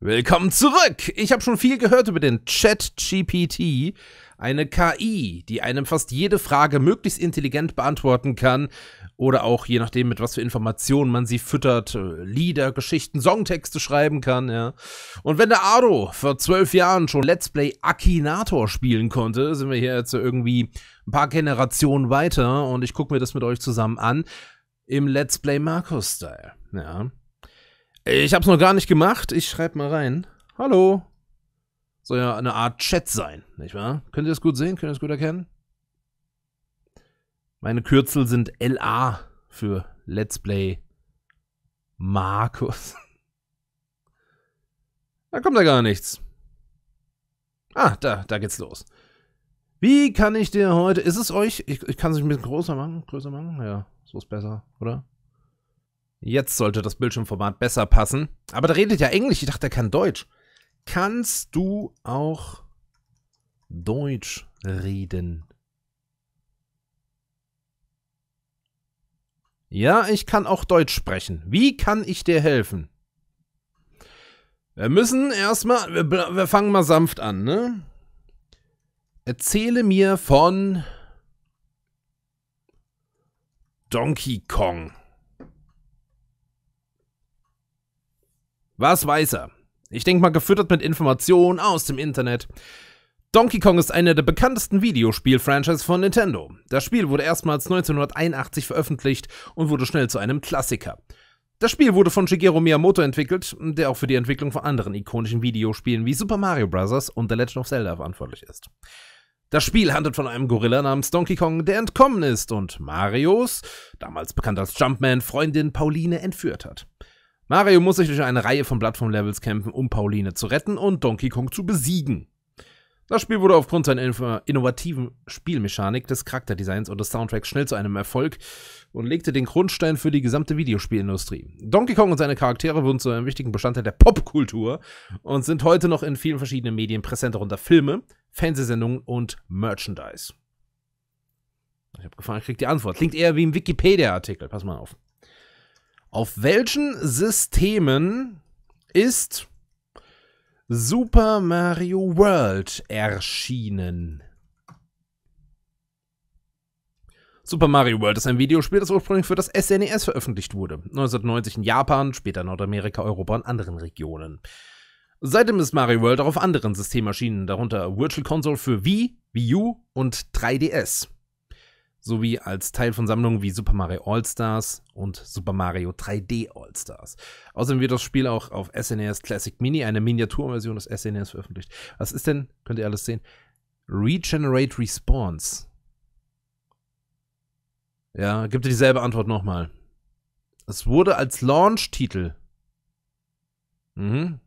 Willkommen zurück! Ich habe schon viel gehört über den ChatGPT, eine KI, die einem fast jede Frage möglichst intelligent beantworten kann oder auch je nachdem, mit was für Informationen man sie füttert, äh, Lieder, Geschichten, Songtexte schreiben kann, ja. Und wenn der Ardo vor zwölf Jahren schon Let's Play Akinator spielen konnte, sind wir hier jetzt irgendwie ein paar Generationen weiter und ich gucke mir das mit euch zusammen an im Let's Play Markus-Style, ja. Ich hab's noch gar nicht gemacht. Ich schreib mal rein. Hallo. Soll ja eine Art Chat sein, nicht wahr? Könnt ihr das gut sehen? Könnt ihr das gut erkennen? Meine Kürzel sind LA für Let's Play Markus. Da kommt ja gar nichts. Ah, da, da geht's los. Wie kann ich dir heute. Ist es euch? Ich, ich kann es euch ein bisschen größer machen. Größer machen? Ja, so ist besser, oder? Jetzt sollte das Bildschirmformat besser passen. Aber der redet ja Englisch. Ich dachte, er kann Deutsch. Kannst du auch Deutsch reden? Ja, ich kann auch Deutsch sprechen. Wie kann ich dir helfen? Wir müssen erstmal, wir, wir fangen mal sanft an, ne? Erzähle mir von Donkey Kong. Was weiß er? Ich denke mal gefüttert mit Informationen aus dem Internet. Donkey Kong ist einer der bekanntesten videospiel franchise von Nintendo. Das Spiel wurde erstmals 1981 veröffentlicht und wurde schnell zu einem Klassiker. Das Spiel wurde von Shigeru Miyamoto entwickelt, der auch für die Entwicklung von anderen ikonischen Videospielen wie Super Mario Bros. und The Legend of Zelda verantwortlich ist. Das Spiel handelt von einem Gorilla namens Donkey Kong, der entkommen ist und Marios, damals bekannt als Jumpman, Freundin Pauline entführt hat. Mario muss sich durch eine Reihe von Plattform-Levels kämpfen, um Pauline zu retten und Donkey Kong zu besiegen. Das Spiel wurde aufgrund seiner innovativen Spielmechanik, des Charakterdesigns und des Soundtracks schnell zu einem Erfolg und legte den Grundstein für die gesamte Videospielindustrie. Donkey Kong und seine Charaktere wurden zu einem wichtigen Bestandteil der Popkultur und sind heute noch in vielen verschiedenen Medien präsent, darunter Filme, Fernsehsendungen und Merchandise. Ich habe gefragt, ich krieg die Antwort. Klingt eher wie ein Wikipedia-Artikel, pass mal auf. Auf welchen Systemen ist Super Mario World erschienen? Super Mario World ist ein Videospiel, das ursprünglich für das SNES e veröffentlicht wurde. 1990 in Japan, später Nordamerika, Europa und anderen Regionen. Seitdem ist Mario World auch auf anderen Systemen erschienen, darunter Virtual Console für Wii, Wii U und 3DS sowie als Teil von Sammlungen wie Super Mario All-Stars und Super Mario 3D All-Stars. Außerdem wird das Spiel auch auf SNES e Classic Mini, eine Miniaturversion des SNES, e veröffentlicht. Was ist denn, könnt ihr alles sehen, Regenerate Response? Ja, gibt dir dieselbe Antwort nochmal. Es wurde als Launch-Titel. Mhm.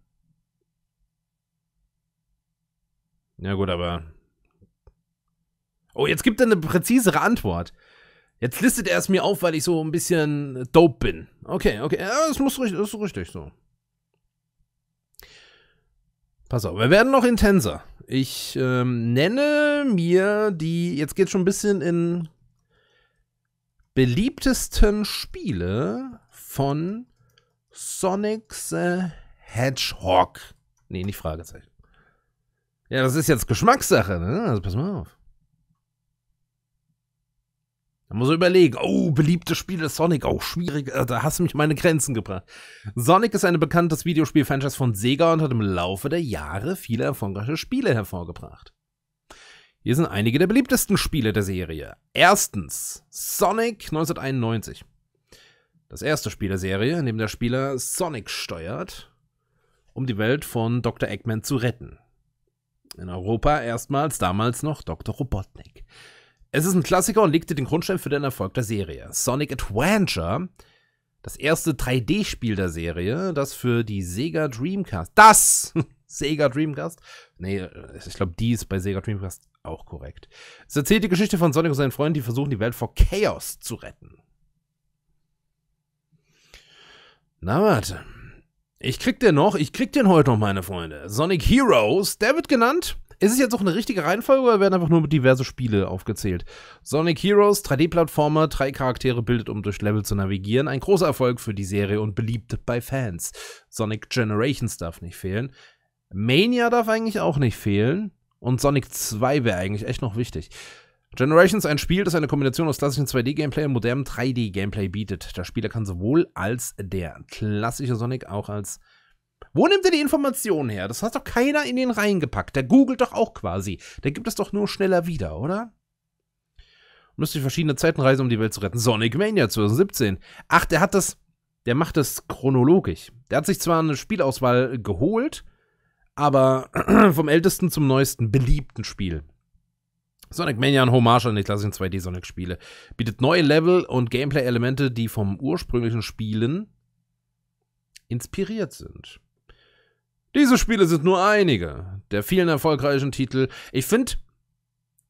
Ja gut, aber Oh, jetzt gibt er eine präzisere Antwort. Jetzt listet er es mir auf, weil ich so ein bisschen dope bin. Okay, okay, ja, das, muss, das ist richtig so. Pass auf, wir werden noch intenser. Ich ähm, nenne mir die, jetzt geht schon ein bisschen in beliebtesten Spiele von Sonic the Hedgehog. Nee, nicht Fragezeichen. Ja, das ist jetzt Geschmackssache, ne? Also pass mal auf. Da muss man überlegen, oh, beliebte Spiele Sonic, auch oh, schwierig, äh, da hast du mich meine Grenzen gebracht. Sonic ist ein bekanntes Videospiel-Franchise von Sega und hat im Laufe der Jahre viele erfolgreiche Spiele hervorgebracht. Hier sind einige der beliebtesten Spiele der Serie. Erstens Sonic 1991. Das erste Spiel der Serie, in dem der Spieler Sonic steuert, um die Welt von Dr. Eggman zu retten. In Europa erstmals damals noch Dr. Robotnik. Es ist ein Klassiker und legte den Grundstein für den Erfolg der Serie. Sonic Adventure, das erste 3D-Spiel der Serie, das für die Sega Dreamcast, das Sega Dreamcast, nee, ich glaube, die ist bei Sega Dreamcast auch korrekt. Es erzählt die Geschichte von Sonic und seinen Freunden, die versuchen, die Welt vor Chaos zu retten. Na warte. Ich krieg den noch, ich krieg den heute noch, meine Freunde. Sonic Heroes, der wird genannt. Ist es jetzt auch eine richtige Reihenfolge oder werden einfach nur diverse Spiele aufgezählt? Sonic Heroes, 3D-Plattformer, drei Charaktere bildet, um durch Level zu navigieren. Ein großer Erfolg für die Serie und beliebt bei Fans. Sonic Generations darf nicht fehlen. Mania darf eigentlich auch nicht fehlen. Und Sonic 2 wäre eigentlich echt noch wichtig. Generations, ein Spiel, das eine Kombination aus klassischem 2D-Gameplay und modernem 3D-Gameplay bietet. Der Spieler kann sowohl als der klassische Sonic auch als wo nimmt er die Informationen her? Das hat doch keiner in den Reihen gepackt. Der googelt doch auch quasi. Der gibt es doch nur schneller wieder, oder? Müsste verschiedene Zeiten reisen, um die Welt zu retten. Sonic Mania 2017. Ach, der hat das. Der macht das chronologisch. Der hat sich zwar eine Spielauswahl geholt, aber vom ältesten zum neuesten beliebten Spiel. Sonic Mania ein Hommage an die klassischen 2D-Sonic-Spiele. Bietet neue Level und Gameplay-Elemente, die vom ursprünglichen Spielen inspiriert sind. Diese Spiele sind nur einige der vielen erfolgreichen Titel. Ich finde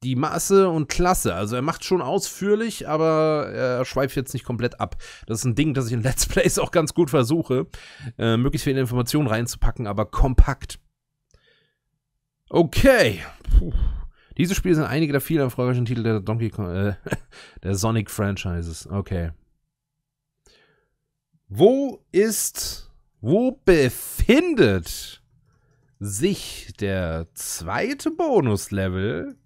die Masse und Klasse, also er macht schon ausführlich, aber er schweift jetzt nicht komplett ab. Das ist ein Ding, das ich in Let's Plays auch ganz gut versuche, äh, möglichst viele Informationen reinzupacken, aber kompakt. Okay. Puh. Diese Spiele sind einige der vielen erfolgreichen Titel der Donkey Kong, äh, der Sonic Franchises. Okay. Wo ist wo befindet sich der zweite Bonuslevel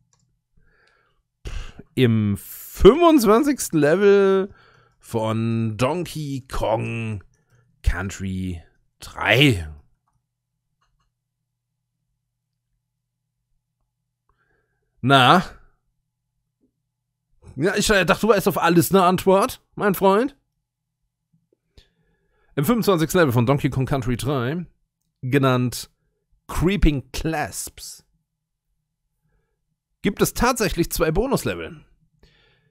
im 25. Level von Donkey Kong Country 3? Na? Ja, ich dachte, du weißt auf alles eine Antwort, mein Freund. Im 25. Level von Donkey Kong Country 3, genannt Creeping Clasps, gibt es tatsächlich zwei Bonuslevel.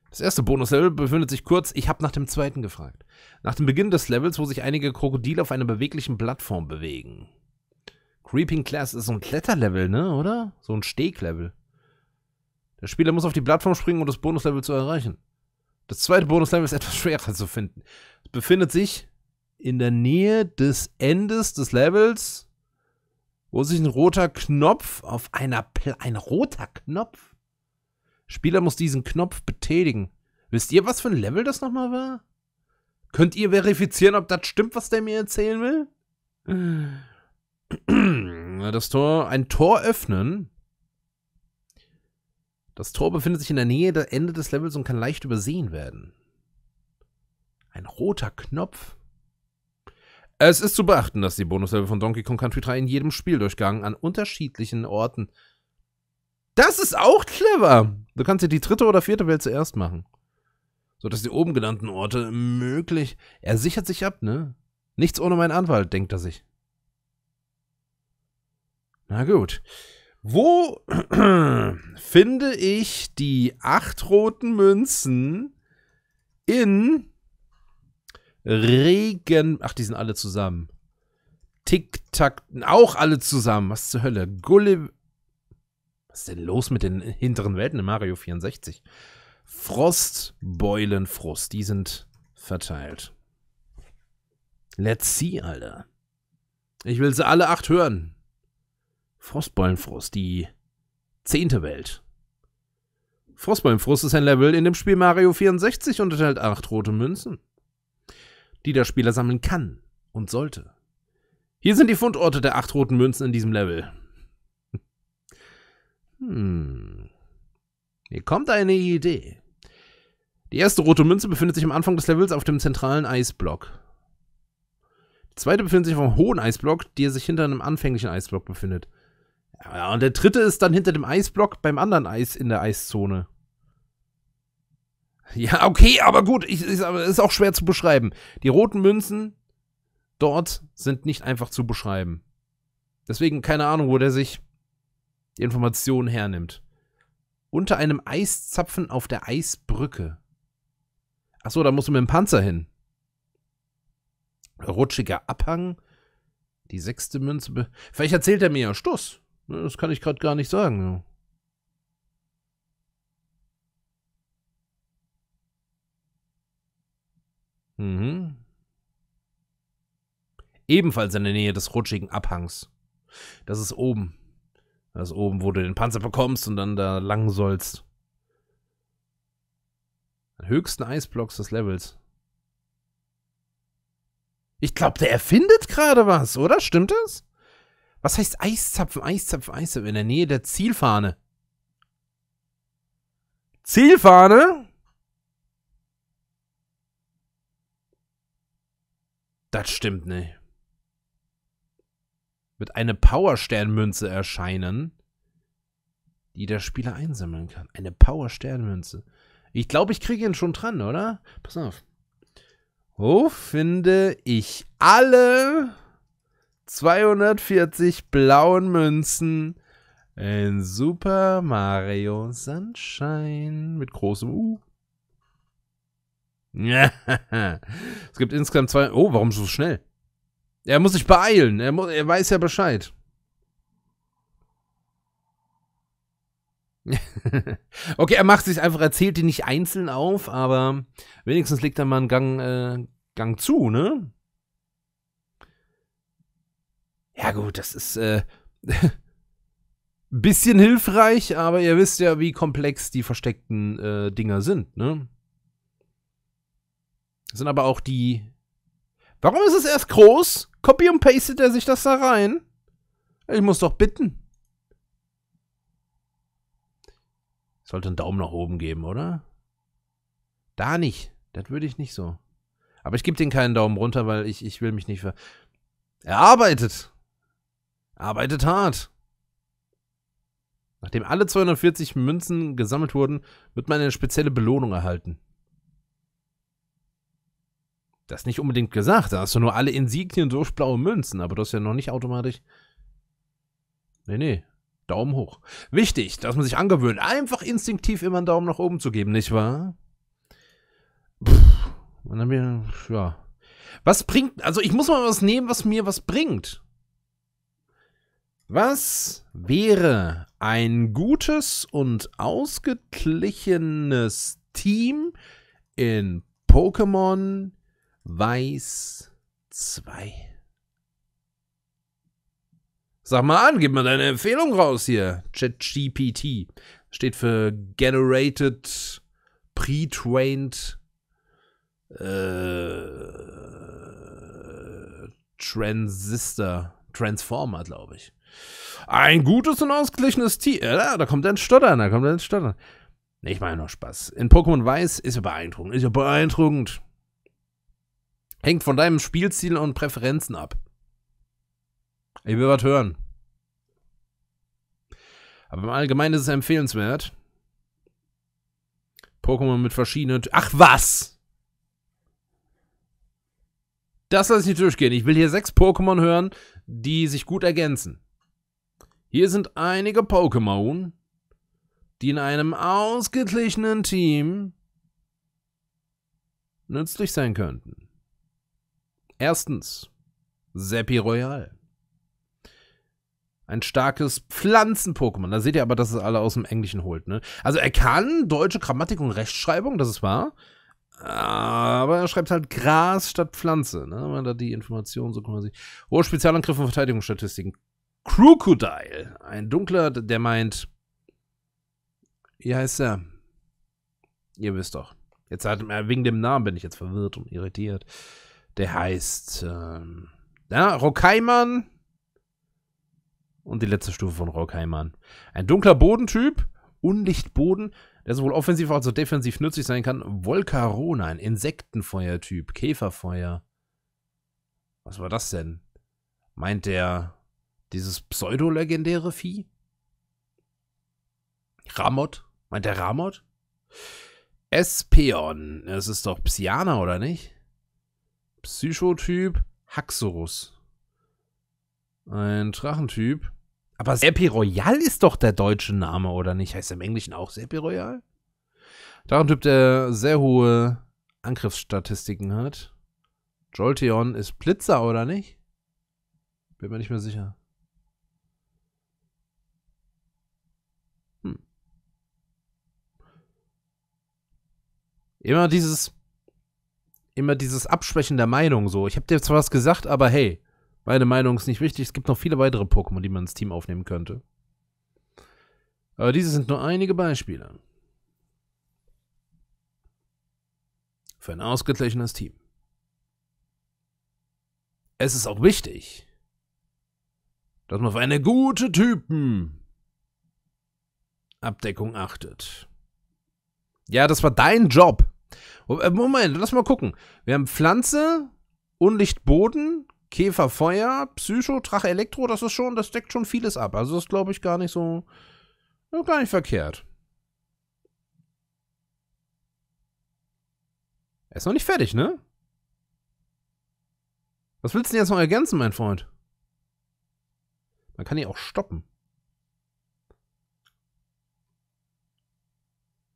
Das erste Bonuslevel befindet sich kurz, ich habe nach dem zweiten gefragt. Nach dem Beginn des Levels, wo sich einige Krokodile auf einer beweglichen Plattform bewegen. Creeping Clasps ist so ein Kletterlevel, ne, oder? So ein Steglevel. Der Spieler muss auf die Plattform springen, um das Bonuslevel zu erreichen. Das zweite Bonuslevel ist etwas schwerer zu finden. Es befindet sich in der Nähe des Endes des Levels, wo sich ein roter Knopf auf einer Pla ein roter Knopf. Spieler muss diesen Knopf betätigen. Wisst ihr, was für ein Level das nochmal war? Könnt ihr verifizieren, ob das stimmt, was der mir erzählen will? Das Tor, ein Tor öffnen. Das Tor befindet sich in der Nähe der Ende des Levels und kann leicht übersehen werden. Ein roter Knopf. Es ist zu beachten, dass die Bonuslevel von Donkey Kong Country 3 in jedem Spieldurchgang an unterschiedlichen Orten. Das ist auch clever! Du kannst dir die dritte oder vierte Welt zuerst machen. Sodass die oben genannten Orte möglich. Er sichert sich ab, ne? Nichts ohne meinen Anwalt, denkt er sich. Na gut. Wo finde ich die acht roten Münzen in Regen. Ach, die sind alle zusammen. Tick-Tack. Auch alle zusammen. Was zur Hölle? Gulli. Was ist denn los mit den hinteren Welten in Mario 64? Frost, Beulen, Frost. Die sind verteilt. Let's see, Alter. Ich will sie alle acht hören. Frostbeulenfrost, die zehnte Welt. Frostbeulenfrost ist ein Level in dem Spiel Mario 64 und enthält acht rote Münzen die der Spieler sammeln kann und sollte. Hier sind die Fundorte der acht roten Münzen in diesem Level. Hm. Hier kommt eine Idee. Die erste rote Münze befindet sich am Anfang des Levels auf dem zentralen Eisblock. Die zweite befindet sich auf einem hohen Eisblock, der sich hinter einem anfänglichen Eisblock befindet. Ja, und der dritte ist dann hinter dem Eisblock beim anderen Eis in der Eiszone. Ja, okay, aber gut, ich, ich, ist auch schwer zu beschreiben. Die roten Münzen dort sind nicht einfach zu beschreiben. Deswegen keine Ahnung, wo der sich die Informationen hernimmt. Unter einem Eiszapfen auf der Eisbrücke. Achso, da musst du mit dem Panzer hin. Rutschiger Abhang. Die sechste Münze. Vielleicht erzählt er mir ja Stuss. Ne, das kann ich gerade gar nicht sagen. Mhm. Ebenfalls in der Nähe des rutschigen Abhangs. Das ist oben. Das ist oben, wo du den Panzer bekommst und dann da lang sollst. An höchsten Eisblocks des Levels. Ich glaube, der erfindet gerade was, oder? Stimmt das? Was heißt Eiszapfen, Eiszapfen, Eiszapfen? In der Nähe der Zielfahne. Zielfahne? Das stimmt nicht. Wird eine Power-Sternmünze erscheinen, die der Spieler einsammeln kann. Eine Power-Sternmünze. Ich glaube, ich kriege ihn schon dran, oder? Pass auf. Wo finde ich alle 240 blauen Münzen in Super Mario Sunshine mit großem U? es gibt insgesamt zwei. Oh, warum so schnell? Er muss sich beeilen. Er, muss, er weiß ja Bescheid. okay, er macht sich einfach, er zählt die nicht einzeln auf, aber wenigstens legt er mal einen Gang, äh, Gang zu, ne? Ja, gut, das ist äh, bisschen hilfreich, aber ihr wisst ja, wie komplex die versteckten äh, Dinger sind, ne? Das sind aber auch die. Warum ist es erst groß? Copy und pastet er sich das da rein? Ich muss doch bitten. Sollte einen Daumen nach oben geben, oder? Da nicht. Das würde ich nicht so. Aber ich gebe den keinen Daumen runter, weil ich, ich will mich nicht ver... Er arbeitet. Arbeitet hart. Nachdem alle 240 Münzen gesammelt wurden, wird man eine spezielle Belohnung erhalten das nicht unbedingt gesagt. Da hast du nur alle Insignien durch blaue Münzen, aber das ist ja noch nicht automatisch. Nee, nee. Daumen hoch. Wichtig, dass man sich angewöhnt, einfach instinktiv immer einen Daumen nach oben zu geben, nicht wahr? Pff, und dann mir, ja. Was bringt, also ich muss mal was nehmen, was mir was bringt. Was wäre ein gutes und ausgeglichenes Team in Pokémon Weiß 2. Sag mal an, gib mal deine Empfehlung raus hier. ChatGPT steht für Generated Pre-Trained äh, Transistor Transformer, glaube ich. Ein gutes und ausgeglichenes Tier. Ja, da kommt ein Stottern, da kommt ein Stottern. Ich meine nur Spaß. In Pokémon Weiß ist er beeindruckend. Ist er beeindruckend. Hängt von deinem Spielziel und Präferenzen ab. Ich will was hören. Aber im Allgemeinen ist es empfehlenswert. Pokémon mit verschiedenen. Ach was! Das lasse ich nicht durchgehen. Ich will hier sechs Pokémon hören, die sich gut ergänzen. Hier sind einige Pokémon, die in einem ausgeglichenen Team nützlich sein könnten. Erstens Seppi Royal. Ein starkes Pflanzen-Pokémon. Da seht ihr aber, dass es alle aus dem Englischen holt. Ne? Also er kann deutsche Grammatik und Rechtschreibung, das ist wahr. Aber er schreibt halt Gras statt Pflanze. Ne? Wenn da die Informationen so quasi. Hohe Spezialangriffe und Verteidigungsstatistiken. Crocodile. Ein Dunkler, der meint. Wie heißt er? Ihr wisst doch. Jetzt hat, wegen dem Namen bin ich jetzt verwirrt und irritiert. Der heißt, ähm, ja, Rockheimann. Und die letzte Stufe von Rockheimann. Ein dunkler Bodentyp, Unlichtboden, der sowohl offensiv als auch defensiv nützlich sein kann. Volcarona, ein Insektenfeuertyp, Käferfeuer. Was war das denn? Meint der dieses pseudo-legendäre Vieh? Ramot? Meint der Ramot? Espeon. Es ist doch Psyana, oder nicht? Psychotyp Haxorus. Ein Drachentyp. Aber Serpi Royal ist doch der deutsche Name, oder nicht? Heißt er im Englischen auch Serpi Royal? Drachentyp, der sehr hohe Angriffsstatistiken hat. Jolteon ist Blitzer, oder nicht? Bin mir nicht mehr sicher. Hm. Immer dieses immer dieses Abschwächen der Meinung so. Ich habe dir zwar was gesagt, aber hey, meine Meinung ist nicht wichtig. Es gibt noch viele weitere Pokémon, die man ins Team aufnehmen könnte. Aber diese sind nur einige Beispiele. Für ein ausgeglichenes Team. Es ist auch wichtig, dass man auf eine gute Typenabdeckung achtet. Ja, das war dein Job. Äh, Moment, lass mal gucken. Wir haben Pflanze, Unlicht Boden, Käfer Feuer, Psycho, Drache Elektro. Das ist schon, das deckt schon vieles ab. Also das ist, glaube ich gar nicht so, gar nicht verkehrt. Er ist noch nicht fertig, ne? Was willst du denn jetzt noch ergänzen, mein Freund? Man kann ihn auch stoppen.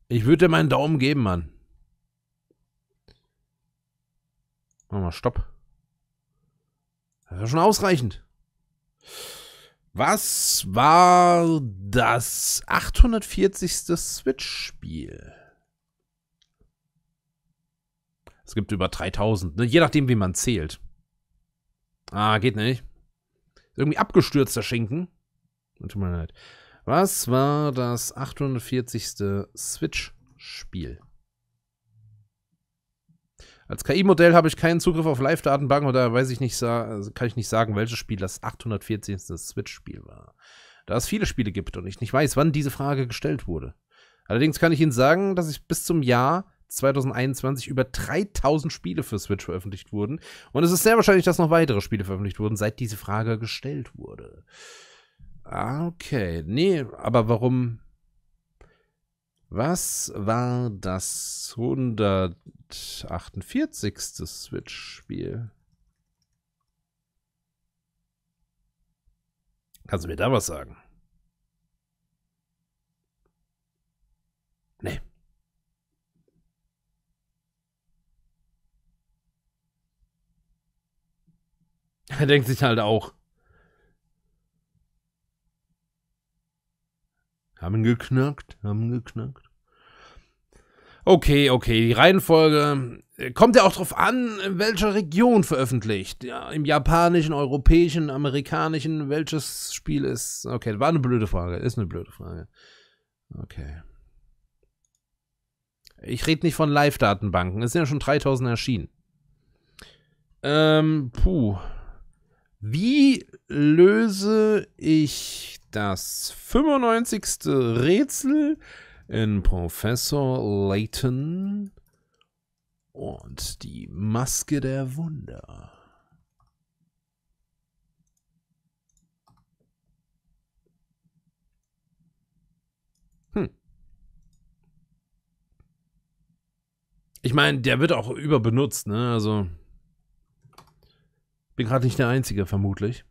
Ich würde dir meinen Daumen geben, Mann. Machen wir mal Stopp. Das war schon ausreichend. Was war das 840. Switch-Spiel? Es gibt über 3000, ne? je nachdem, wie man zählt. Ah, geht nicht. Irgendwie abgestürzter Schinken. Tut mir leid. Was war das 840. Switch-Spiel? Als KI-Modell habe ich keinen Zugriff auf Live-Datenbanken oder weiß ich nicht, also kann ich nicht sagen, welches Spiel das 814. Switch-Spiel war. Da es viele Spiele gibt und ich nicht weiß, wann diese Frage gestellt wurde. Allerdings kann ich Ihnen sagen, dass ich bis zum Jahr 2021 über 3000 Spiele für Switch veröffentlicht wurden. Und es ist sehr wahrscheinlich, dass noch weitere Spiele veröffentlicht wurden, seit diese Frage gestellt wurde. Ah, okay. Nee, aber warum was war das 148. Switch-Spiel? Kannst du mir da was sagen? Nee. Er denkt sich halt auch. Haben geknackt, haben geknackt. Okay, okay, die Reihenfolge kommt ja auch drauf an, in welcher Region veröffentlicht. Ja, im japanischen, europäischen, amerikanischen, welches Spiel ist. Okay, war eine blöde Frage, ist eine blöde Frage. Okay. Ich rede nicht von Live-Datenbanken, es sind ja schon 3000 erschienen. Ähm, puh. Wie löse ich das 95. Rätsel in Professor Layton und die Maske der Wunder. Hm. Ich meine, der wird auch überbenutzt, ne? Also bin gerade nicht der Einzige, vermutlich.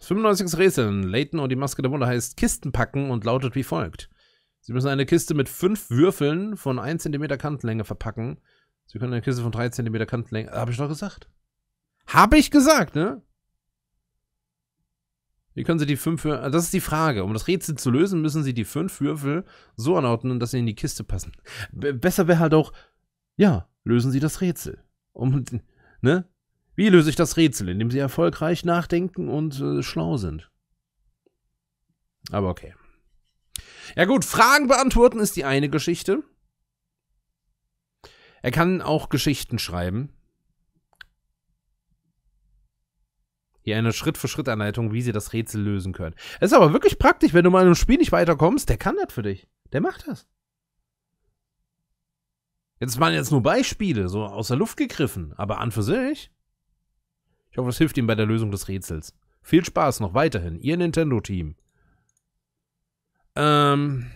Das 95. Rätsel, in Layton und die Maske der Wunder heißt Kisten packen und lautet wie folgt. Sie müssen eine Kiste mit fünf Würfeln von 1 cm Kantenlänge verpacken. Sie können eine Kiste von 3 cm Kantenlänge. Habe ich doch gesagt. Habe ich gesagt, ne? Wie können Sie die fünf Würfel. Das ist die Frage. Um das Rätsel zu lösen, müssen Sie die fünf Würfel so anordnen, dass sie in die Kiste passen. B besser wäre halt auch, ja, lösen Sie das Rätsel. Um, ne? Wie löse ich das Rätsel? Indem sie erfolgreich nachdenken und äh, schlau sind. Aber okay. Ja gut, Fragen beantworten ist die eine Geschichte. Er kann auch Geschichten schreiben. Hier eine Schritt-für-Schritt-Anleitung, wie sie das Rätsel lösen können. Es ist aber wirklich praktisch, wenn du mal in einem Spiel nicht weiterkommst, der kann das für dich. Der macht das. Jetzt waren jetzt nur Beispiele, so aus der Luft gegriffen, aber an für sich ich hoffe, es hilft ihm bei der Lösung des Rätsels. Viel Spaß noch weiterhin, ihr Nintendo-Team. Ähm,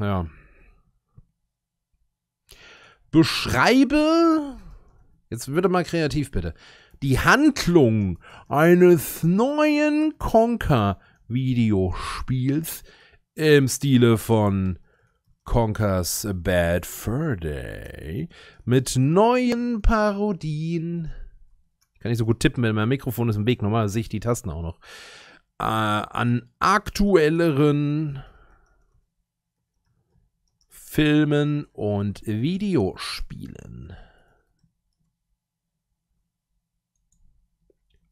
ja. Beschreibe, jetzt würde mal kreativ bitte, die Handlung eines neuen Conker-Videospiels im Stile von Conker's Bad Fur Day mit neuen Parodien kann ich so gut tippen, weil mein Mikrofon ist im Weg. Normal sehe ich die Tasten auch noch. Äh, an aktuelleren Filmen und Videospielen.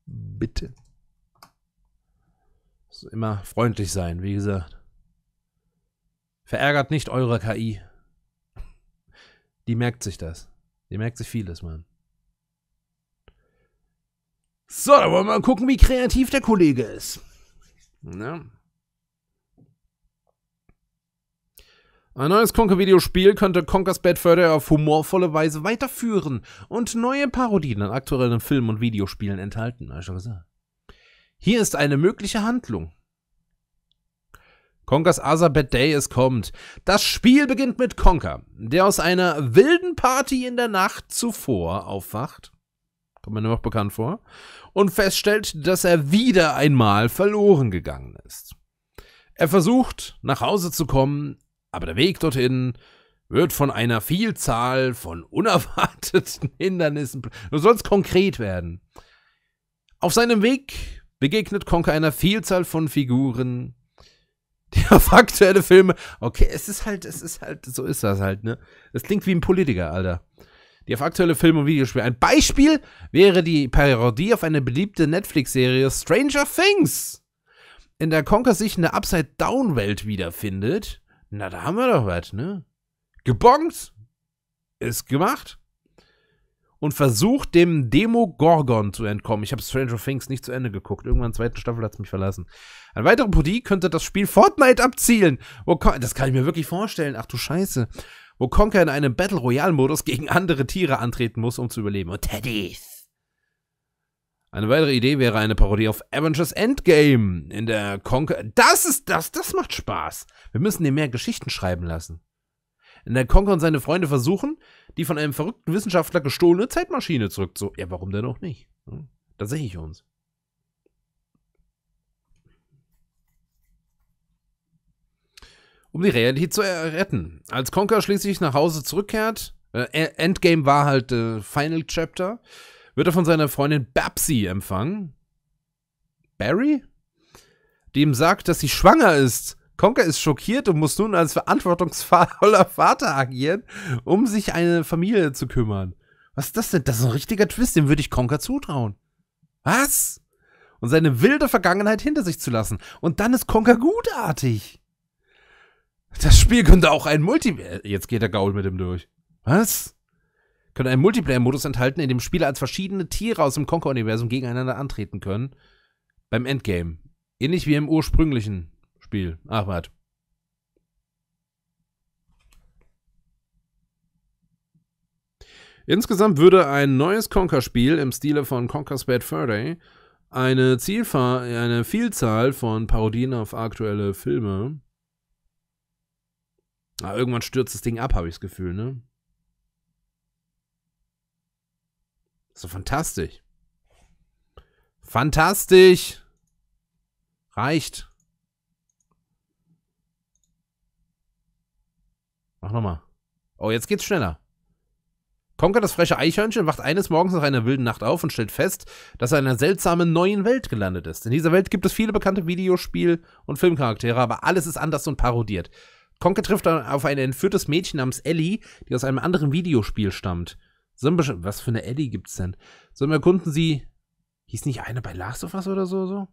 Bitte. Also immer freundlich sein, wie gesagt. Verärgert nicht eure KI. Die merkt sich das. Die merkt sich vieles, Mann. So, dann wollen wir mal gucken, wie kreativ der Kollege ist. Na? Ein neues Conker-Videospiel könnte Conkers Bad Further auf humorvolle Weise weiterführen und neue Parodien an aktuellen Filmen und Videospielen enthalten. ich schon gesagt. Hier ist eine mögliche Handlung. Conkers Other Bad Day, es kommt. Das Spiel beginnt mit Conker, der aus einer wilden Party in der Nacht zuvor aufwacht kommt mir nur noch bekannt vor, und feststellt, dass er wieder einmal verloren gegangen ist. Er versucht, nach Hause zu kommen, aber der Weg dorthin wird von einer Vielzahl von unerwarteten Hindernissen. Du sollst konkret werden. Auf seinem Weg begegnet Conker einer Vielzahl von Figuren, die auf aktuelle Filme. Okay, es ist halt, es ist halt, so ist das halt, ne? Das klingt wie ein Politiker, Alter die auf aktuelle Filme und Videospiele. Ein Beispiel wäre die Parodie auf eine beliebte Netflix-Serie Stranger Things, in der Conker sich in der Upside-Down-Welt wiederfindet. Na, da haben wir doch was, ne? Gebongt, ist gemacht und versucht, dem Demogorgon zu entkommen. Ich habe Stranger Things nicht zu Ende geguckt. Irgendwann in der zweiten Staffel hat es mich verlassen. Ein weiterer Podie könnte das Spiel Fortnite abzielen. Wo, das kann ich mir wirklich vorstellen. Ach du Scheiße wo Conker in einem Battle Royale-Modus gegen andere Tiere antreten muss, um zu überleben. Und Teddys. Eine weitere Idee wäre eine Parodie auf Avengers Endgame, in der Conker. Das ist das, das macht Spaß. Wir müssen dir mehr Geschichten schreiben lassen. In der Conker und seine Freunde versuchen, die von einem verrückten Wissenschaftler gestohlene Zeitmaschine zurückzu. Ja, warum denn auch nicht? Da hm? sehe ich uns. um die Realität zu retten. Als Conker schließlich nach Hause zurückkehrt, äh, e-, Endgame war halt äh, Final Chapter, wird er von seiner Freundin Babsy empfangen. Barry? Die ihm sagt, dass sie schwanger ist. Conker ist schockiert und muss nun als verantwortungsvoller Vater agieren, um sich eine Familie zu kümmern. Was ist das denn? Das ist ein richtiger Twist, dem würde ich Conker zutrauen. Was? Und seine wilde Vergangenheit hinter sich zu lassen. Und dann ist Conker gutartig. Das Spiel könnte auch ein Multiplayer. Äh, jetzt geht der Gaul mit dem durch. Was? Könnte einen Multiplayer-Modus enthalten, in dem Spieler als verschiedene Tiere aus dem conquer universum gegeneinander antreten können. Beim Endgame. Ähnlich wie im ursprünglichen Spiel. Ach, warte. Insgesamt würde ein neues conquer spiel im Stile von Conquer's Bad Fur eine, eine Vielzahl von Parodien auf aktuelle Filme aber ah, irgendwann stürzt das Ding ab, habe ich das Gefühl, ne? So fantastisch. Fantastisch. Reicht. Mach nochmal. Oh, jetzt geht's schneller. Conker, das freche Eichhörnchen, wacht eines Morgens nach einer wilden Nacht auf und stellt fest, dass er in einer seltsamen neuen Welt gelandet ist. In dieser Welt gibt es viele bekannte Videospiel- und Filmcharaktere, aber alles ist anders und parodiert. Konke trifft auf ein entführtes Mädchen namens Ellie, die aus einem anderen Videospiel stammt. was für eine Ellie gibt's denn? So erkunden sie, hieß nicht eine bei Last of Us oder so? so?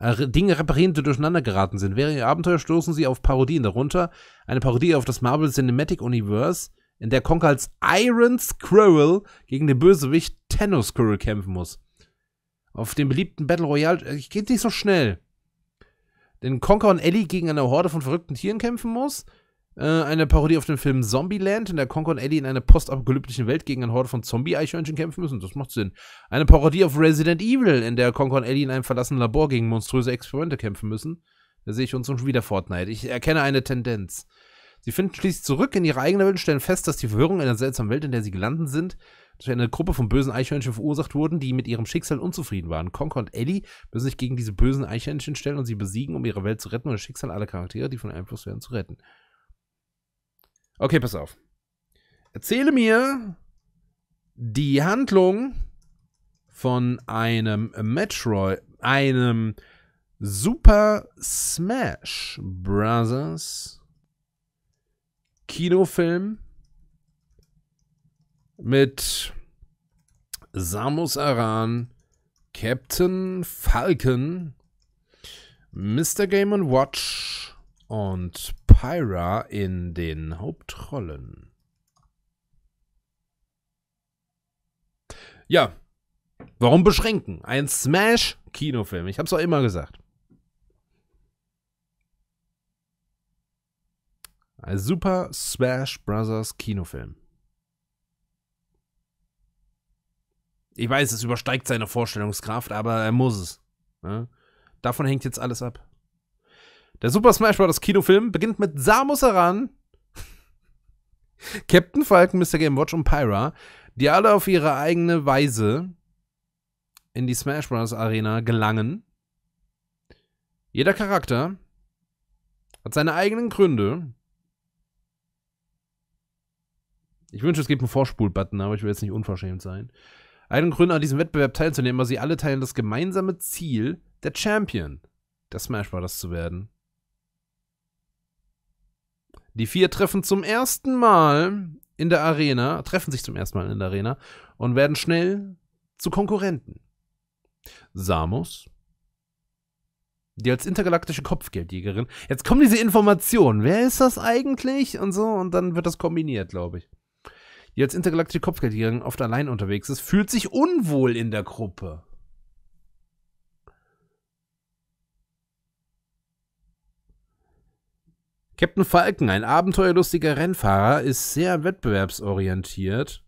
Äh, Dinge reparieren, die durcheinander geraten sind. Während ihr Abenteuer stoßen sie auf Parodien darunter. Eine Parodie auf das Marvel Cinematic Universe, in der Konka als Iron Squirrel gegen den Bösewicht Tenno Squirrel kämpfen muss. Auf dem beliebten Battle Royale. Ich äh, geht nicht so schnell in Conker und Ellie gegen eine Horde von verrückten Tieren kämpfen muss. Äh, eine Parodie auf den Film Zombieland, in der Conker und Ellie in einer postapokalyptischen Welt gegen eine Horde von Zombie-Eichhörnchen kämpfen müssen. Das macht Sinn. Eine Parodie auf Resident Evil, in der Conker und Ellie in einem verlassenen Labor gegen monströse Experimente kämpfen müssen. Da sehe ich uns schon wieder Fortnite. Ich erkenne eine Tendenz. Sie finden schließlich zurück in ihre eigene Welt und stellen fest, dass die Verwirrung einer seltsamen Welt, in der sie gelandet sind, durch eine Gruppe von bösen Eichhörnchen verursacht wurden, die mit ihrem Schicksal unzufrieden waren. Conker und Ellie müssen sich gegen diese bösen Eichhörnchen stellen und sie besiegen, um ihre Welt zu retten und das Schicksal aller Charaktere, die von Einfluss werden, zu retten. Okay, pass auf. Erzähle mir die Handlung von einem Metroid, einem Super Smash Brothers Kinofilm mit Samus Aran, Captain Falcon, Mr. Game Watch und Pyra in den Hauptrollen. Ja, warum beschränken? Ein Smash-Kinofilm. Ich hab's auch immer gesagt. Ein super Smash Brothers Kinofilm. Ich weiß, es übersteigt seine Vorstellungskraft, aber er muss es. Ne? Davon hängt jetzt alles ab. Der Super Smash Bros. Kinofilm beginnt mit Samus Aran, Captain Falcon, Mr. Game Watch und Pyra, die alle auf ihre eigene Weise in die Smash Bros. Arena gelangen. Jeder Charakter hat seine eigenen Gründe. Ich wünsche, es gibt einen Vorspulbutton, aber ich will jetzt nicht unverschämt sein einen Grund an diesem Wettbewerb teilzunehmen, war sie alle teilen das gemeinsame Ziel, der Champion der Smash Brothers zu werden. Die vier treffen zum ersten Mal in der Arena, treffen sich zum ersten Mal in der Arena und werden schnell zu Konkurrenten. Samus, die als intergalaktische Kopfgeldjägerin. Jetzt kommen diese Informationen. Wer ist das eigentlich? Und so, und dann wird das kombiniert, glaube ich die als intergalaktische Kopfgeldjägerin oft allein unterwegs ist, fühlt sich unwohl in der Gruppe. Captain Falcon, ein abenteuerlustiger Rennfahrer, ist sehr wettbewerbsorientiert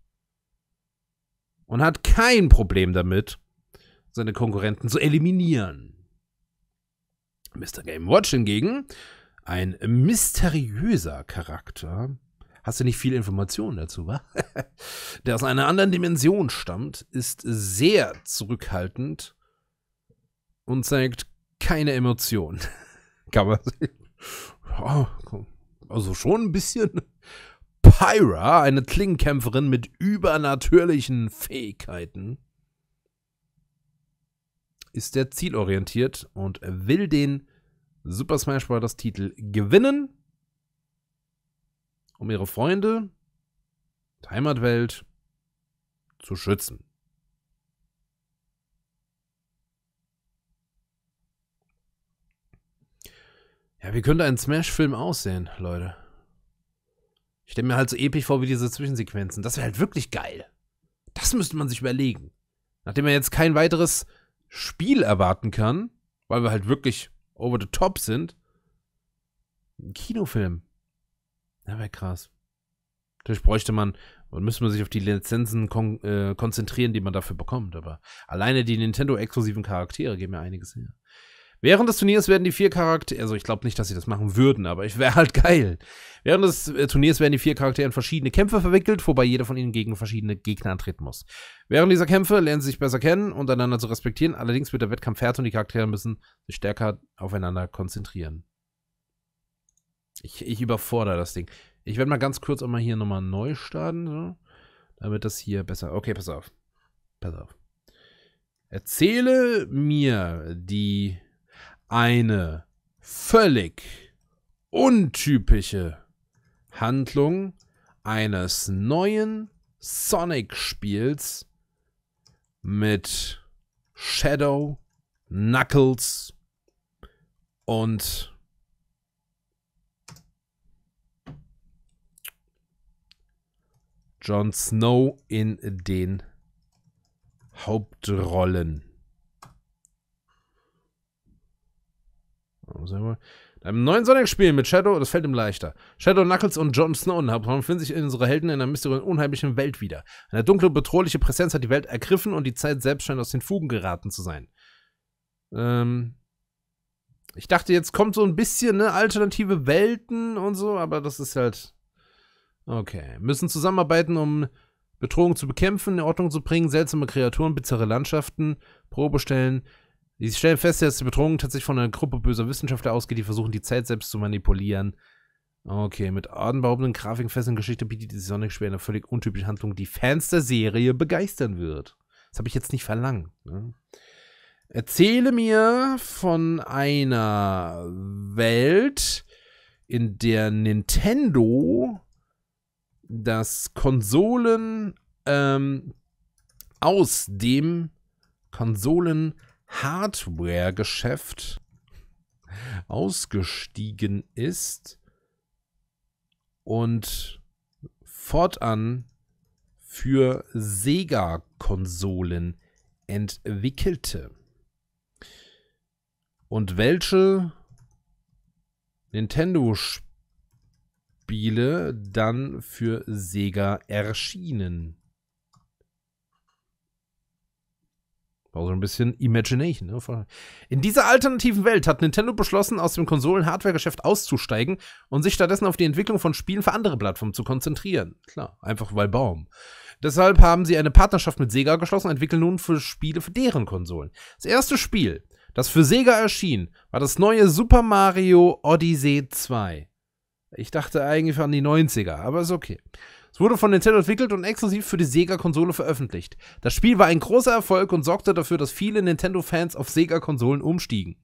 und hat kein Problem damit, seine Konkurrenten zu eliminieren. Mr. Game Watch hingegen, ein mysteriöser Charakter, hast du nicht viel Informationen dazu, wa? der aus einer anderen Dimension stammt, ist sehr zurückhaltend und zeigt keine Emotionen. Kann man sehen. Oh, also schon ein bisschen. Pyra, eine Klingenkämpferin mit übernatürlichen Fähigkeiten, ist der zielorientiert und will den Super Smash Bros. Titel gewinnen um ihre Freunde, und Heimatwelt zu schützen. Ja, wie könnte ein Smash-Film aussehen, Leute? Ich stelle mir halt so episch vor wie diese Zwischensequenzen. Das wäre halt wirklich geil. Das müsste man sich überlegen. Nachdem man jetzt kein weiteres Spiel erwarten kann, weil wir halt wirklich over the top sind, ein Kinofilm. Ja, wäre krass. Natürlich bräuchte man und müsste man sich auf die Lizenzen kon äh, konzentrieren, die man dafür bekommt. Aber alleine die Nintendo-exklusiven Charaktere geben ja einiges her. Während des Turniers werden die vier Charaktere, also ich glaube nicht, dass sie das machen würden, aber ich wäre halt geil. Während des äh, Turniers werden die vier Charaktere in verschiedene Kämpfe verwickelt, wobei jeder von ihnen gegen verschiedene Gegner antreten muss. Während dieser Kämpfe lernen sie sich besser kennen und einander zu respektieren, allerdings wird der Wettkampf fertig und die Charaktere müssen sich stärker aufeinander konzentrieren. Ich, ich überfordere das Ding. Ich werde mal ganz kurz auch mal hier nochmal neu starten, so, damit das hier besser. Okay, pass auf. Pass auf. Erzähle mir die eine völlig untypische Handlung eines neuen Sonic-Spiels mit Shadow, Knuckles und Jon Snow in den Hauptrollen. Einem neuen Sonic-Spiel mit Shadow, das fällt ihm leichter. Shadow, Knuckles und Jon Snow in Hauptrollen finden sich unsere Helden in einer mysteriösen, unheimlichen Welt wieder. Eine dunkle, bedrohliche Präsenz hat die Welt ergriffen und die Zeit selbst scheint aus den Fugen geraten zu sein. Ähm, ich dachte, jetzt kommt so ein bisschen ne, alternative Welten und so, aber das ist halt Okay. Müssen zusammenarbeiten, um Bedrohung zu bekämpfen, in Ordnung zu bringen, seltsame Kreaturen, bizarre Landschaften, Probestellen. Sie stellen fest, dass die Bedrohung tatsächlich von einer Gruppe böser Wissenschaftler ausgeht, die versuchen, die Zeit selbst zu manipulieren. Okay, mit atemberaubenden Grafiken, Fesseln, Geschichte bietet die Sonic Spiel eine völlig untypische Handlung, die Fans der Serie begeistern wird. Das habe ich jetzt nicht verlangt. Ne? Erzähle mir von einer Welt, in der Nintendo dass Konsolen ähm, aus dem Konsolen-Hardware-Geschäft ausgestiegen ist und fortan für Sega-Konsolen entwickelte. Und welche Nintendo-Spiele Spiele dann für Sega erschienen. War so ein bisschen Imagination. Ne? In dieser alternativen Welt hat Nintendo beschlossen, aus dem Konsolen-Hardware-Geschäft auszusteigen und sich stattdessen auf die Entwicklung von Spielen für andere Plattformen zu konzentrieren. Klar, einfach weil Baum. Deshalb haben sie eine Partnerschaft mit Sega geschlossen und entwickeln nun für Spiele für deren Konsolen. Das erste Spiel, das für Sega erschien, war das neue Super Mario Odyssey 2. Ich dachte eigentlich an die 90er, aber ist okay. Es wurde von Nintendo entwickelt und exklusiv für die Sega-Konsole veröffentlicht. Das Spiel war ein großer Erfolg und sorgte dafür, dass viele Nintendo-Fans auf Sega-Konsolen umstiegen.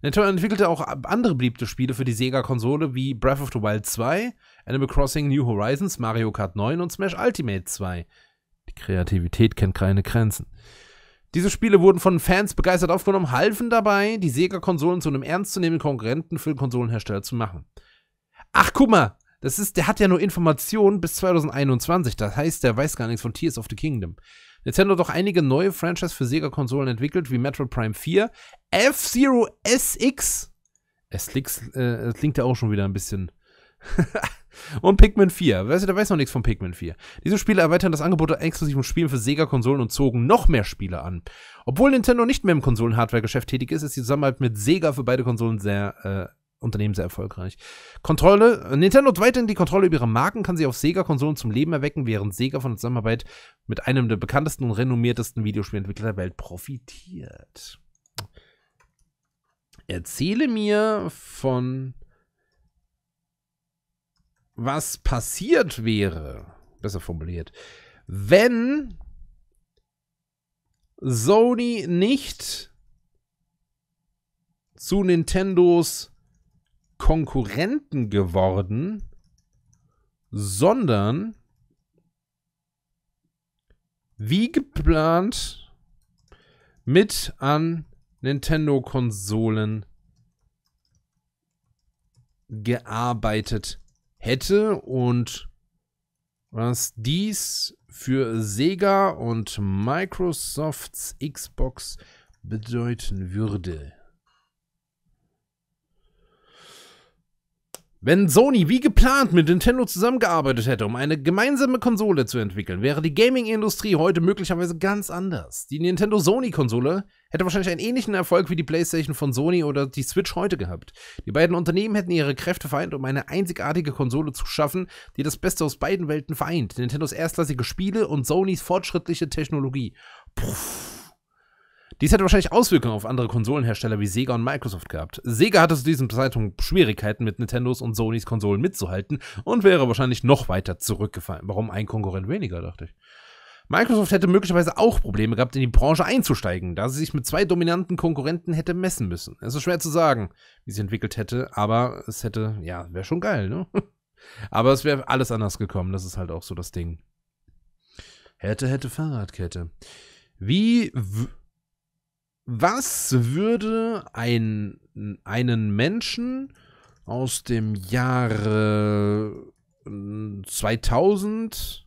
Nintendo entwickelte auch andere beliebte Spiele für die Sega-Konsole wie Breath of the Wild 2, Animal Crossing New Horizons, Mario Kart 9 und Smash Ultimate 2. Die Kreativität kennt keine Grenzen. Diese Spiele wurden von Fans begeistert aufgenommen, halfen dabei, die Sega-Konsolen zu einem ernstzunehmenden Konkurrenten für den Konsolenhersteller zu machen. Ach, guck mal, das ist, der hat ja nur Informationen bis 2021. Das heißt, der weiß gar nichts von Tears of the Kingdom. Nintendo hat auch einige neue Franchise für Sega-Konsolen entwickelt, wie Metroid Prime 4, F-Zero SX. Es klingt, äh, es klingt ja auch schon wieder ein bisschen. und Pikmin 4. Weißt du, da weiß noch nichts von Pikmin 4. Diese Spiele erweitern das Angebot an exklusiven Spielen für Sega-Konsolen und zogen noch mehr Spiele an. Obwohl Nintendo nicht mehr im Konsolen-Hardware-Geschäft tätig ist, ist die Zusammenarbeit mit Sega für beide Konsolen sehr äh, Unternehmen sehr erfolgreich. Kontrolle. Nintendo hat weiterhin die Kontrolle über ihre Marken, kann sie auf Sega-Konsolen zum Leben erwecken, während Sega von der Zusammenarbeit mit einem der bekanntesten und renommiertesten Videospielentwickler der Welt profitiert. Erzähle mir von was passiert wäre, besser formuliert, wenn Sony nicht zu Nintendos Konkurrenten geworden, sondern wie geplant mit an Nintendo-Konsolen gearbeitet hätte und was dies für Sega und Microsofts Xbox bedeuten würde. Wenn Sony wie geplant mit Nintendo zusammengearbeitet hätte, um eine gemeinsame Konsole zu entwickeln, wäre die Gaming-Industrie heute möglicherweise ganz anders. Die Nintendo Sony-Konsole hätte wahrscheinlich einen ähnlichen Erfolg wie die PlayStation von Sony oder die Switch heute gehabt. Die beiden Unternehmen hätten ihre Kräfte vereint, um eine einzigartige Konsole zu schaffen, die das Beste aus beiden Welten vereint. Nintendos erstklassige Spiele und Sonys fortschrittliche Technologie. Puff. Dies hätte wahrscheinlich Auswirkungen auf andere Konsolenhersteller wie Sega und Microsoft gehabt. Sega hatte zu diesem Zeitpunkt Schwierigkeiten mit Nintendos und Sonys Konsolen mitzuhalten und wäre wahrscheinlich noch weiter zurückgefallen. Warum ein Konkurrent weniger, dachte ich. Microsoft hätte möglicherweise auch Probleme gehabt, in die Branche einzusteigen, da sie sich mit zwei dominanten Konkurrenten hätte messen müssen. Es ist schwer zu sagen, wie sie entwickelt hätte, aber es hätte, ja, wäre schon geil, ne? Aber es wäre alles anders gekommen, das ist halt auch so das Ding. Hätte, hätte Fahrradkette. Wie was würde ein, einen Menschen aus dem Jahre 2000 äh,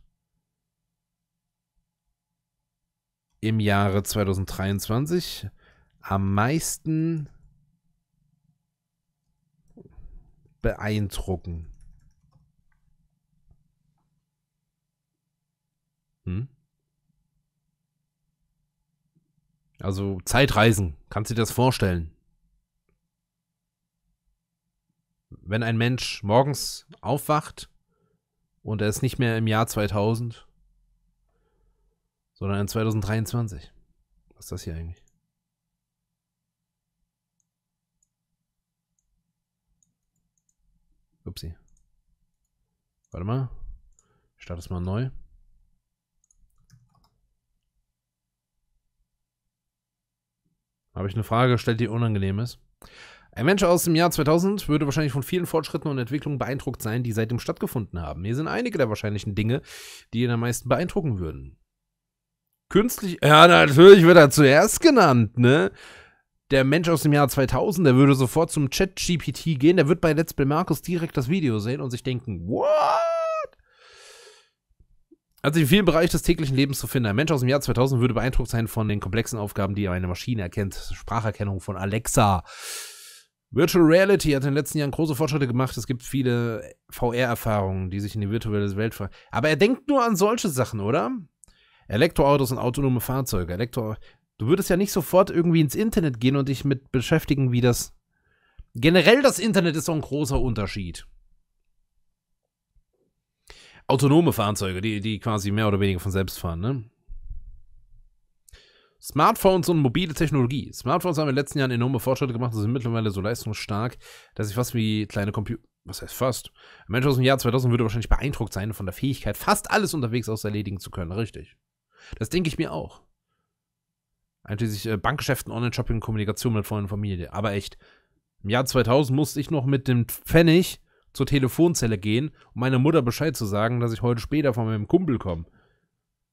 im Jahre 2023 am meisten beeindrucken? Hm? Also Zeitreisen, kannst du dir das vorstellen? Wenn ein Mensch morgens aufwacht und er ist nicht mehr im Jahr 2000, sondern in 2023. Was ist das hier eigentlich? Upsi. Warte mal. Ich starte es mal neu. Habe ich eine Frage gestellt, die unangenehm ist. Ein Mensch aus dem Jahr 2000 würde wahrscheinlich von vielen Fortschritten und Entwicklungen beeindruckt sein, die seitdem stattgefunden haben. Hier sind einige der wahrscheinlichen Dinge, die ihn am meisten beeindrucken würden. Künstlich, ja, natürlich wird er zuerst genannt, ne? Der Mensch aus dem Jahr 2000, der würde sofort zum Chat-GPT gehen, der wird bei Let's Play Markus direkt das Video sehen und sich denken, what? Hat sich in vielen Bereichen des täglichen Lebens zu finden. Ein Mensch aus dem Jahr 2000 würde beeindruckt sein von den komplexen Aufgaben, die eine Maschine erkennt. Spracherkennung von Alexa. Virtual Reality hat in den letzten Jahren große Fortschritte gemacht. Es gibt viele VR-Erfahrungen, die sich in die virtuelle Welt ver... Aber er denkt nur an solche Sachen, oder? Elektroautos und autonome Fahrzeuge. Elektro... Du würdest ja nicht sofort irgendwie ins Internet gehen und dich mit beschäftigen, wie das... Generell das Internet ist doch ein großer Unterschied. Autonome Fahrzeuge, die, die quasi mehr oder weniger von selbst fahren, ne? Smartphones und mobile Technologie. Smartphones haben in den letzten Jahren enorme Fortschritte gemacht und sind mittlerweile so leistungsstark, dass ich fast wie kleine Computer. Was heißt fast? Ein Mensch aus dem Jahr 2000 würde wahrscheinlich beeindruckt sein von der Fähigkeit, fast alles unterwegs aus erledigen zu können. Richtig. Das denke ich mir auch. Einschließlich äh, Bankgeschäften, Online-Shopping, Kommunikation mit Freunden und Familie. Aber echt. Im Jahr 2000 musste ich noch mit dem Pfennig zur Telefonzelle gehen, um meiner Mutter Bescheid zu sagen, dass ich heute später von meinem Kumpel komme.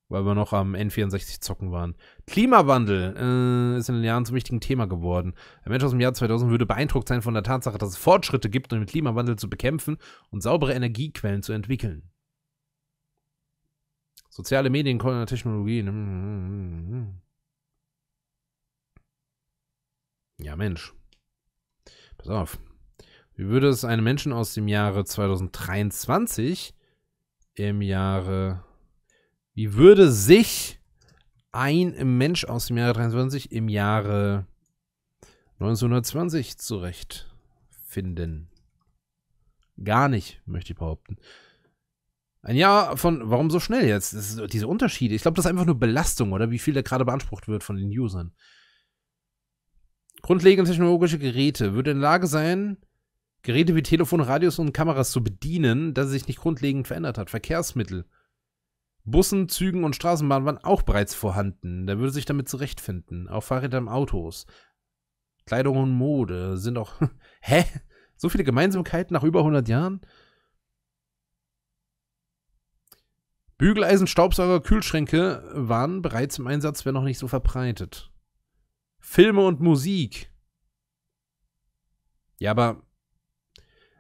Weil wir noch am N64 zocken waren. Klimawandel äh, ist in den Jahren zum wichtigen Thema geworden. Ein Mensch aus dem Jahr 2000 würde beeindruckt sein von der Tatsache, dass es Fortschritte gibt, um den Klimawandel zu bekämpfen und saubere Energiequellen zu entwickeln. Soziale Medien, Kollene Technologien. Ne? Ja, Mensch. Pass auf. Wie würde es einem Menschen aus dem Jahre 2023 im Jahre. Wie würde sich ein Mensch aus dem Jahre 23 im Jahre 1920 zurechtfinden? Gar nicht, möchte ich behaupten. Ein Jahr von, warum so schnell jetzt? diese Unterschiede. Ich glaube, das ist einfach nur Belastung, oder wie viel da gerade beansprucht wird von den Usern. Grundlegende technologische Geräte würde in der Lage sein, Geräte wie Telefon, Radios und Kameras zu bedienen, da sie sich nicht grundlegend verändert hat. Verkehrsmittel. Bussen, Zügen und Straßenbahnen waren auch bereits vorhanden. Da würde sich damit zurechtfinden. Auch Fahrräder und Autos. Kleidung und Mode sind auch. Hä? So viele Gemeinsamkeiten nach über 100 Jahren? Bügeleisen, Staubsauger, Kühlschränke waren bereits im Einsatz, wenn noch nicht so verbreitet. Filme und Musik. Ja, aber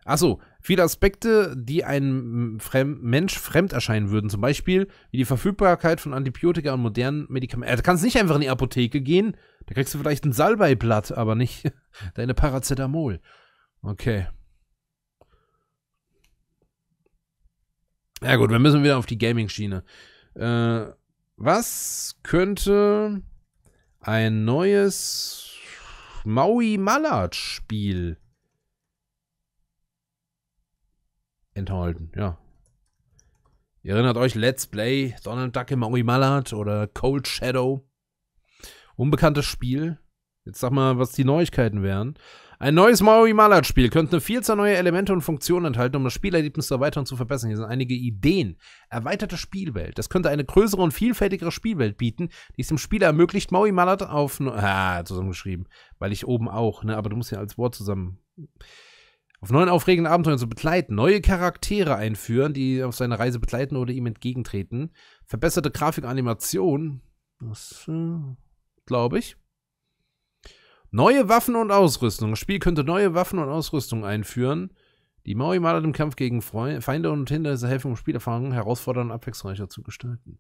Achso, viele Aspekte, die einem Frem Mensch fremd erscheinen würden. Zum Beispiel wie die Verfügbarkeit von Antibiotika und modernen Medikamenten. Also, du kannst nicht einfach in die Apotheke gehen, da kriegst du vielleicht ein Salbeiblatt, aber nicht deine Paracetamol. Okay. Ja gut, wir müssen wieder auf die Gaming-Schiene. Äh, was könnte ein neues Maui Malat-Spiel enthalten, ja. Ihr erinnert euch Let's Play Donald Duck im Maui Malat oder Cold Shadow. Unbekanntes Spiel. Jetzt sag mal, was die Neuigkeiten wären. Ein neues Maui Malat Spiel könnte eine Vielzahl neuer Elemente und Funktionen enthalten, um das Spielerlebnis zu erweitern und zu verbessern. Hier sind einige Ideen. Erweiterte Spielwelt. Das könnte eine größere und vielfältigere Spielwelt bieten, die es dem Spieler ermöglicht, Maui Malat auf... Ah, zusammengeschrieben. Weil ich oben auch, ne? Aber du musst ja als Wort zusammen... Auf neuen aufregenden Abenteuern zu begleiten, neue Charaktere einführen, die auf seiner Reise begleiten oder ihm entgegentreten. Verbesserte Grafikanimation. Das äh, glaube ich. Neue Waffen und Ausrüstung. Das Spiel könnte neue Waffen und Ausrüstung einführen, die Maui Maler im Kampf gegen Feinde und Hindernisse helfen, um Spielerfahrungen herausfordernd und abwechslungsreicher zu gestalten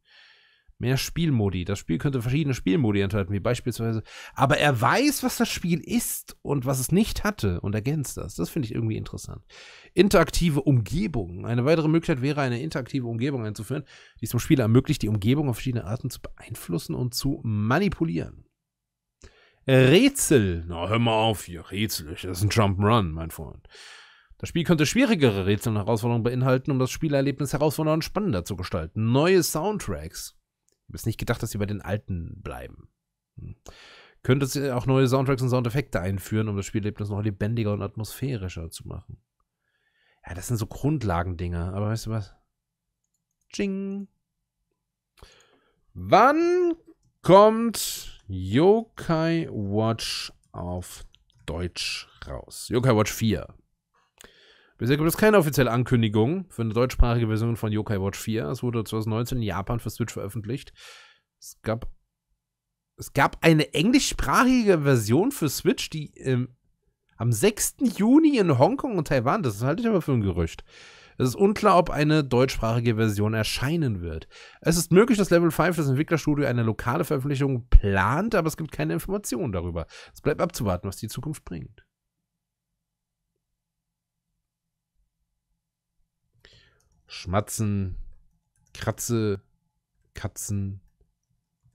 mehr Spielmodi. Das Spiel könnte verschiedene Spielmodi enthalten, wie beispielsweise. Aber er weiß, was das Spiel ist und was es nicht hatte und ergänzt das. Das finde ich irgendwie interessant. Interaktive Umgebung. Eine weitere Möglichkeit wäre, eine interaktive Umgebung einzuführen, die es dem Spieler ermöglicht, die Umgebung auf verschiedene Arten zu beeinflussen und zu manipulieren. Rätsel. Na, hör mal auf hier. Rätsel. Das ist ein Jump'n'Run, mein Freund. Das Spiel könnte schwierigere Rätsel und Herausforderungen beinhalten, um das Spielerlebnis herausfordernd und spannender zu gestalten. Neue Soundtracks habe es nicht gedacht, dass sie bei den alten bleiben. Hm. Könnte sie auch neue Soundtracks und Soundeffekte einführen, um das Spielerlebnis noch lebendiger und atmosphärischer zu machen. Ja, das sind so Grundlagendinge, aber weißt du was? Jing. Wann kommt Yokai Watch auf Deutsch raus? Yokai Watch 4. Bisher gibt es keine offizielle Ankündigung für eine deutschsprachige Version von Yokai Watch 4. Es wurde 2019 in Japan für Switch veröffentlicht. Es gab, es gab eine englischsprachige Version für Switch, die ähm, am 6. Juni in Hongkong und Taiwan, das halte ich aber für ein Gerücht. Es ist unklar, ob eine deutschsprachige Version erscheinen wird. Es ist möglich, dass Level 5, das Entwicklerstudio, eine lokale Veröffentlichung plant, aber es gibt keine Informationen darüber. Es bleibt abzuwarten, was die Zukunft bringt. Schmatzen, Kratze, Katzen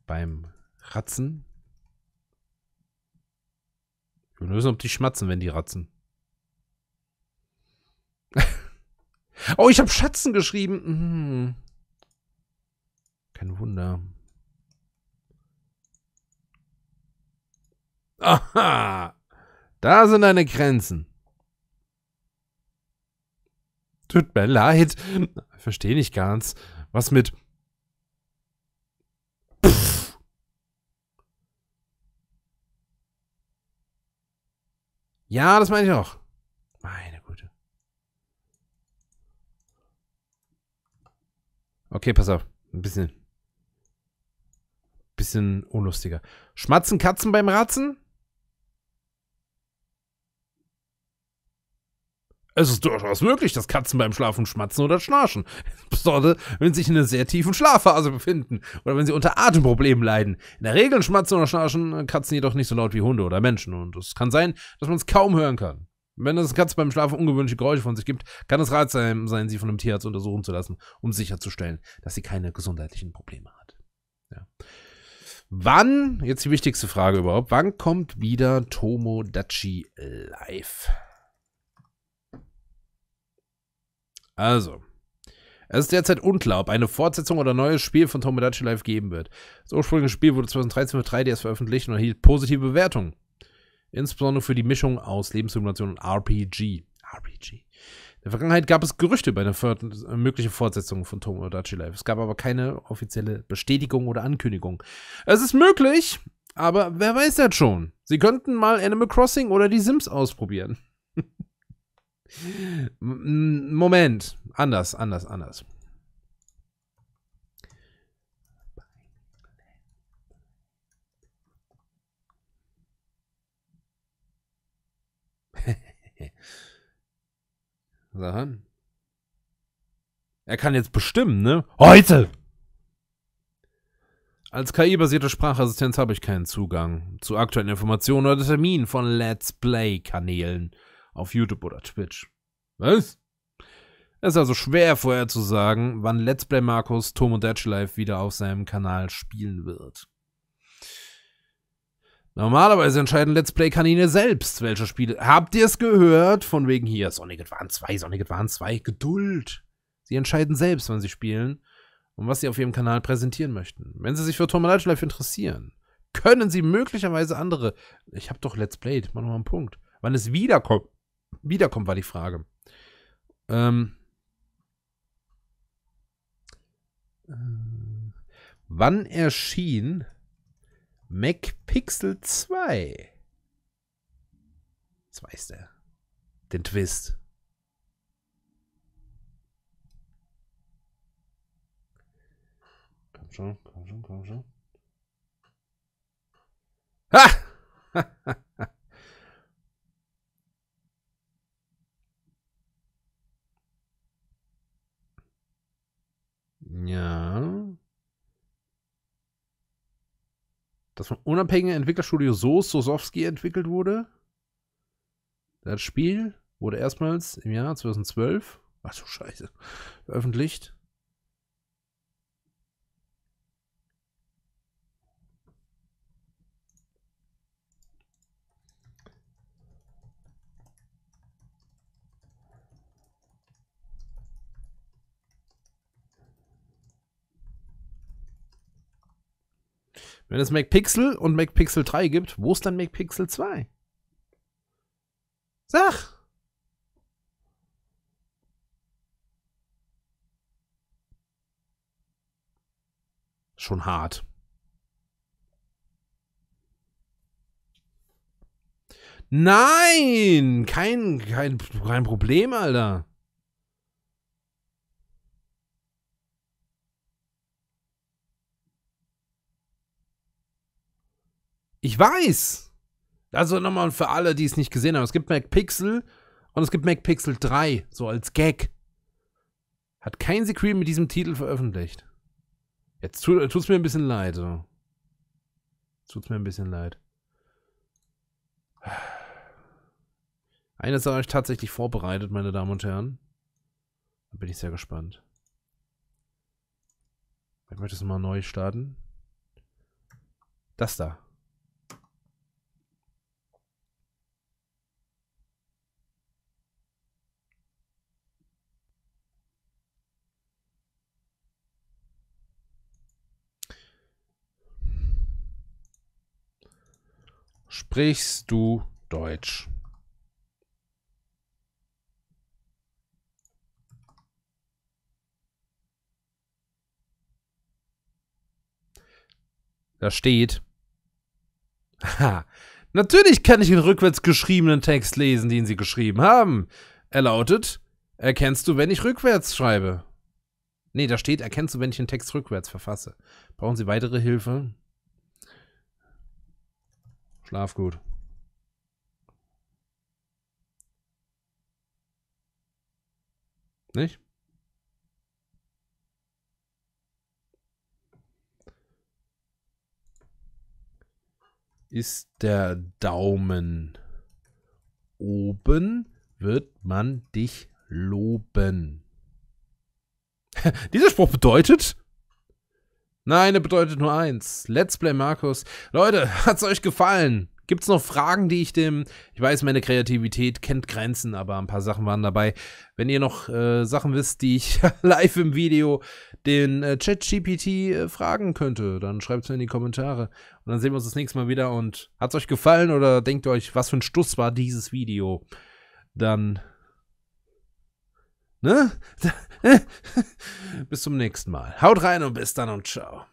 beim Ratzen. Ich will nur wissen, ob die schmatzen, wenn die ratzen. oh, ich habe Schatzen geschrieben. Mhm. Kein Wunder. Aha! Da sind deine Grenzen. Tut mir leid. Verstehe nicht ganz. Was mit... Pff. Ja, das meine ich auch. Meine Güte. Okay, pass auf. Ein bisschen. Bisschen unlustiger. Schmatzen Katzen beim Ratzen? Es ist durchaus möglich, dass Katzen beim Schlafen schmatzen oder schnarchen. Besonders, wenn sie sich in einer sehr tiefen Schlafphase befinden oder wenn sie unter Atemproblemen leiden. In der Regel schmatzen oder schnarchen Katzen jedoch nicht so laut wie Hunde oder Menschen und es kann sein, dass man es kaum hören kann. Wenn es Katze beim Schlafen ungewöhnliche Geräusche von sich gibt, kann es ratsam sein, sie von einem Tierarzt untersuchen zu lassen, um sicherzustellen, dass sie keine gesundheitlichen Probleme hat. Ja. Wann, jetzt die wichtigste Frage überhaupt, wann kommt wieder Tomodachi live? Also, es ist derzeit unklar, ob eine Fortsetzung oder ein neues Spiel von Tomodachi Live geben wird. Das ursprüngliche Spiel wurde 2013 für 3DS veröffentlicht und erhielt positive Bewertungen. Insbesondere für die Mischung aus Lebenssimulation und RPG. RPG. In der Vergangenheit gab es Gerüchte über eine äh, mögliche Fortsetzung von Tomodachi Life. Es gab aber keine offizielle Bestätigung oder Ankündigung. Es ist möglich, aber wer weiß das schon? Sie könnten mal Animal Crossing oder die Sims ausprobieren. Moment. Anders, anders, anders. Sachen. Er kann jetzt bestimmen, ne? Heute! Als KI-basierte Sprachassistenz habe ich keinen Zugang zu aktuellen Informationen oder Terminen von Let's Play-Kanälen auf YouTube oder Twitch. Was? Es ist also schwer vorherzusagen, wann Let's Play Markus Tom und Dutch Life wieder auf seinem Kanal spielen wird. Normalerweise entscheiden Let's Play-Kanine selbst, welche Spiele. Habt ihr es gehört? Von wegen hier Sonic Advance 2, Sonic Advance 2, Geduld. Sie entscheiden selbst, wann sie spielen und was sie auf ihrem Kanal präsentieren möchten. Wenn sie sich für Tom und Life interessieren, können sie möglicherweise andere. Ich hab doch Let's Played, mach nochmal einen Punkt. Wann es wiederkommt wiederkommt, war die Frage. Ähm, äh, wann erschien Mac Pixel 2? Das weiß der. Den Twist. Komm schon, komm schon, komm schon. Ha! Ja. Das vom unabhängigen Entwicklerstudio Soos Sosowski entwickelt wurde. Das Spiel wurde erstmals im Jahr 2012, ach so scheiße, veröffentlicht. Wenn es MacPixel und MacPixel 3 gibt, wo ist dann MacPixel 2? Sag! Schon hart. Nein! Kein, kein, kein Problem, Alter. Ich weiß. Also nochmal für alle, die es nicht gesehen haben. Es gibt MacPixel und es gibt MacPixel 3, so als Gag. Hat kein Secret mit diesem Titel veröffentlicht. Jetzt tut es mir ein bisschen leid. So. es mir ein bisschen leid. Eines habe ich tatsächlich vorbereitet, meine Damen und Herren. Da bin ich sehr gespannt. Ich möchte es mal neu starten. Das da. Sprichst du Deutsch? Da steht. Ha. Natürlich kann ich den rückwärts geschriebenen Text lesen, den Sie geschrieben haben. Er lautet, erkennst du, wenn ich rückwärts schreibe? Nee, da steht, erkennst du, wenn ich den Text rückwärts verfasse. Brauchen Sie weitere Hilfe? Schlaf gut. Nicht? Ist der Daumen oben, wird man dich loben. Dieser Spruch bedeutet, Nein, das bedeutet nur eins. Let's Play Markus. Leute, hat's euch gefallen? Gibt's noch Fragen, die ich dem... Ich weiß, meine Kreativität kennt Grenzen, aber ein paar Sachen waren dabei. Wenn ihr noch äh, Sachen wisst, die ich live im Video den äh, ChatGPT äh, fragen könnte, dann schreibt es mir in die Kommentare. Und dann sehen wir uns das nächste Mal wieder. Und hat's euch gefallen oder denkt euch, was für ein Stuss war dieses Video? Dann Ne? bis zum nächsten Mal. Haut rein und bis dann und ciao.